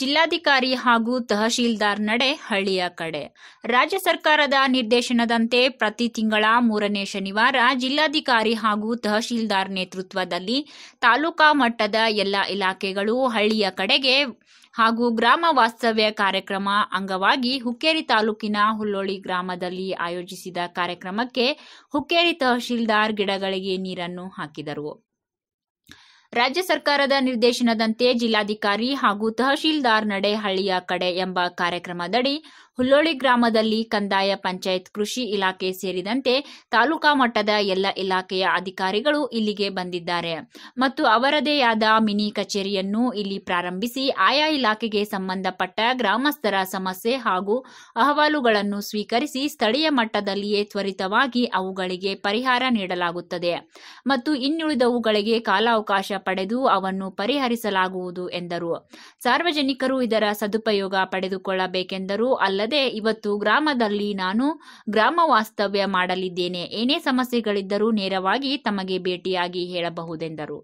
ಜಿಲ್ಲಾಧಿಕಾರಿ ಹಾಗೂ ತಹಶೀಲ್ದಾರ್ ನಡೆ ಹಳ್ಳಿಯ ಕಡೆ ರಾಜ್ಯ ಸರ್ಕಾರದ ನಿರ್ದೇಶನದಂತೆ ಪ್ರತಿ ತಿಂಗಳ ಮೂರನೇ ಶನಿವಾರ ಜಿಲ್ಲಾಧಿಕಾರಿ ಹಾಗೂ ತಹಶೀಲ್ದಾರ್ ನೇತೃತ್ವದಲ್ಲಿ ತಾಲೂಕಾ ಮಟ್ಟದ ಎಲ್ಲ ಇಲಾಖೆಗಳು ಹಳ್ಳಿಯ ಕಡೆಗೆ ಹಾಗೂ ಗ್ರಾಮ ವಾಸ್ತವ್ಯ ಕಾರ್ಯಕ್ರಮ ಅಂಗವಾಗಿ ಹುಕ್ಕೇರಿ ತಾಲೂಕಿನ ಹುಲ್ಲೋಳಿ ಗ್ರಾಮದಲ್ಲಿ ಆಯೋಜಿಸಿದ ಕಾರ್ಯಕ್ರಮಕ್ಕೆ ಹುಕ್ಕೇರಿ ತಹಶೀಲ್ದಾರ್ ಗಿಡಗಳಿಗೆ ನೀರನ್ನು ಹಾಕಿದರು ರಾಜ್ಯ ಸರ್ಕಾರದ ನಿರ್ದೇಶನದಂತೆ ಜಿಲ್ಲಾಧಿಕಾರಿ ಹಾಗೂ ತಹಶೀಲ್ದಾರ್ ನಡೆ ಹಳ್ಳಿಯ ಕಡೆ ಎಂಬ ಕಾರ್ಯಕ್ರಮದಡಿ ಹುಲ್ಲೋಳಿ ಗ್ರಾಮದಲ್ಲಿ ಕಂದಾಯ ಪಂಚಾಯತ್ ಕೃಷಿ ಇಲಾಖೆ ಸೇರಿದಂತೆ ತಾಲೂಕಾ ಮಟ್ಟದ ಎಲ್ಲ ಇಲಾಖೆಯ ಅಧಿಕಾರಿಗಳು ಇಲ್ಲಿಗೆ ಬಂದಿದ್ದಾರೆ ಮತ್ತು ಅವರದೇ ಆದ ಮಿನಿ ಕಚೇರಿಯನ್ನು ಇಲ್ಲಿ ಪ್ರಾರಂಭಿಸಿ ಆಯಾ ಇಲಾಖೆಗೆ ಸಂಬಂಧಪಟ್ಟ ಗ್ರಾಮಸ್ಥರ ಸಮಸ್ಯೆ ಹಾಗೂ ಅಹವಾಲುಗಳನ್ನು ಸ್ವೀಕರಿಸಿ ಸ್ಥಳೀಯ ಮಟ್ಟದಲ್ಲಿಯೇ ತ್ವರಿತವಾಗಿ ಅವುಗಳಿಗೆ ಪರಿಹಾರ ನೀಡಲಾಗುತ್ತದೆ ಮತ್ತು ಇನ್ನುಳಿದವುಗಳಿಗೆ ಕಾಲಾವಕಾಶ ಪಡೆದು ಅವನ್ನು ಪರಿಹರಿಸಲಾಗುವುದು ಎಂದರು ಸಾರ್ವಜನಿಕರು ಇದರ ಸದುಪಯೋಗ ಪಡೆದುಕೊಳ್ಳಬೇಕೆಂದರು ಅಲ್ಲ ಅಲ್ಲದೆ ಇವತ್ತು ಗ್ರಾಮದಲ್ಲಿ ನಾನು ಗ್ರಾಮ ವಾಸ್ತವ್ಯ ಮಾಡಲಿದ್ದೇನೆ ಏನೇ ಸಮಸ್ಯೆಗಳಿದ್ದರೂ ನೇರವಾಗಿ ತಮಗೆ ಭೇಟಿಯಾಗಿ ಹೇಳಬಹುದೆಂದರು